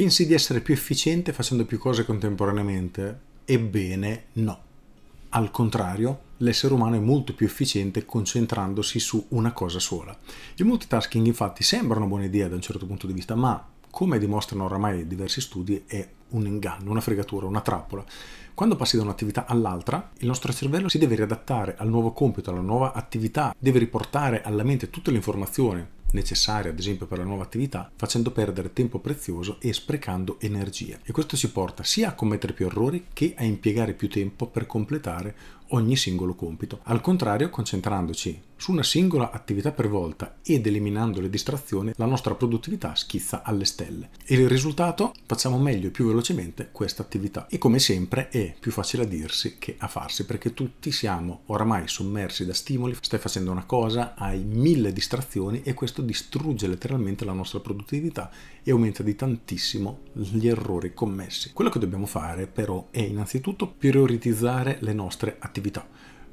Pensi di essere più efficiente facendo più cose contemporaneamente? Ebbene no. Al contrario, l'essere umano è molto più efficiente concentrandosi su una cosa sola. Il multitasking infatti sembra una buona idea da un certo punto di vista, ma come dimostrano oramai diversi studi è un inganno, una fregatura, una trappola. Quando passi da un'attività all'altra, il nostro cervello si deve riadattare al nuovo compito, alla nuova attività, deve riportare alla mente tutte le informazioni necessaria ad esempio per la nuova attività, facendo perdere tempo prezioso e sprecando energia. E questo ci porta sia a commettere più errori che a impiegare più tempo per completare ogni singolo compito. Al contrario, concentrandoci su una singola attività per volta ed eliminando le distrazioni, la nostra produttività schizza alle stelle. E il risultato? Facciamo meglio e più velocemente questa attività. E come sempre è più facile a dirsi che a farsi, perché tutti siamo oramai sommersi da stimoli, stai facendo una cosa, hai mille distrazioni e questo questo distrugge letteralmente la nostra produttività e aumenta di tantissimo gli errori commessi. Quello che dobbiamo fare però è innanzitutto prioritizzare le nostre attività.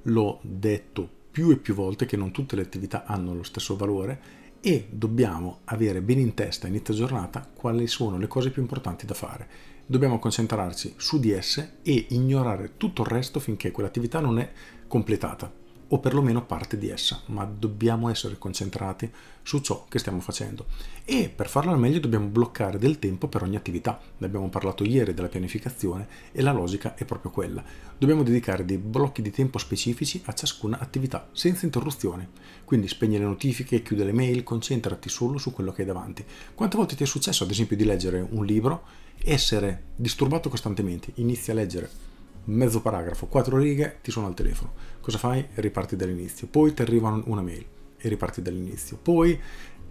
L'ho detto più e più volte che non tutte le attività hanno lo stesso valore e dobbiamo avere bene in testa a inizio giornata quali sono le cose più importanti da fare. Dobbiamo concentrarci su di esse e ignorare tutto il resto finché quell'attività non è completata o perlomeno parte di essa, ma dobbiamo essere concentrati su ciò che stiamo facendo. E per farlo al meglio dobbiamo bloccare del tempo per ogni attività. Ne abbiamo parlato ieri della pianificazione e la logica è proprio quella. Dobbiamo dedicare dei blocchi di tempo specifici a ciascuna attività, senza interruzioni. Quindi spegni le notifiche, chiudi le mail, concentrati solo su quello che hai davanti. Quante volte ti è successo, ad esempio, di leggere un libro, essere disturbato costantemente, inizi a leggere mezzo paragrafo, quattro righe, ti suona il telefono. Cosa fai? Riparti dall'inizio. Poi ti arriva una mail e riparti dall'inizio. Poi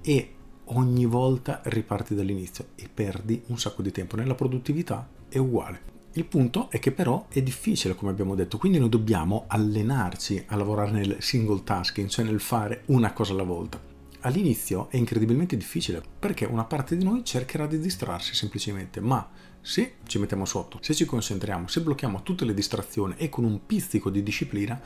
e ogni volta riparti dall'inizio e perdi un sacco di tempo. Nella produttività è uguale. Il punto è che però è difficile, come abbiamo detto, quindi noi dobbiamo allenarci a lavorare nel single tasking, cioè nel fare una cosa alla volta all'inizio è incredibilmente difficile perché una parte di noi cercherà di distrarsi semplicemente, ma se ci mettiamo sotto, se ci concentriamo, se blocchiamo tutte le distrazioni e con un pizzico di disciplina,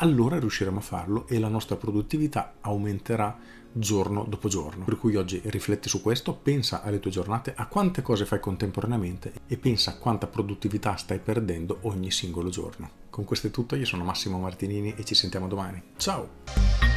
allora riusciremo a farlo e la nostra produttività aumenterà giorno dopo giorno. Per cui oggi rifletti su questo, pensa alle tue giornate, a quante cose fai contemporaneamente e pensa a quanta produttività stai perdendo ogni singolo giorno. Con questo è tutto, io sono Massimo Martinini e ci sentiamo domani. Ciao!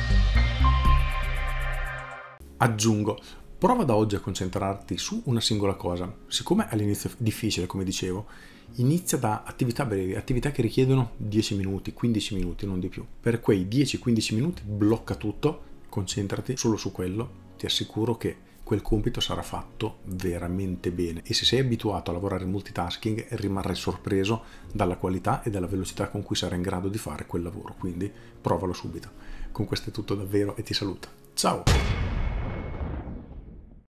Aggiungo, prova da oggi a concentrarti su una singola cosa. Siccome all'inizio è difficile, come dicevo, inizia da attività brevi, attività che richiedono 10 minuti, 15 minuti, non di più. Per quei 10-15 minuti blocca tutto, concentrati solo su quello, ti assicuro che quel compito sarà fatto veramente bene e se sei abituato a lavorare in multitasking rimarrai sorpreso dalla qualità e dalla velocità con cui sarai in grado di fare quel lavoro, quindi provalo subito. Con questo è tutto davvero e ti saluto. Ciao!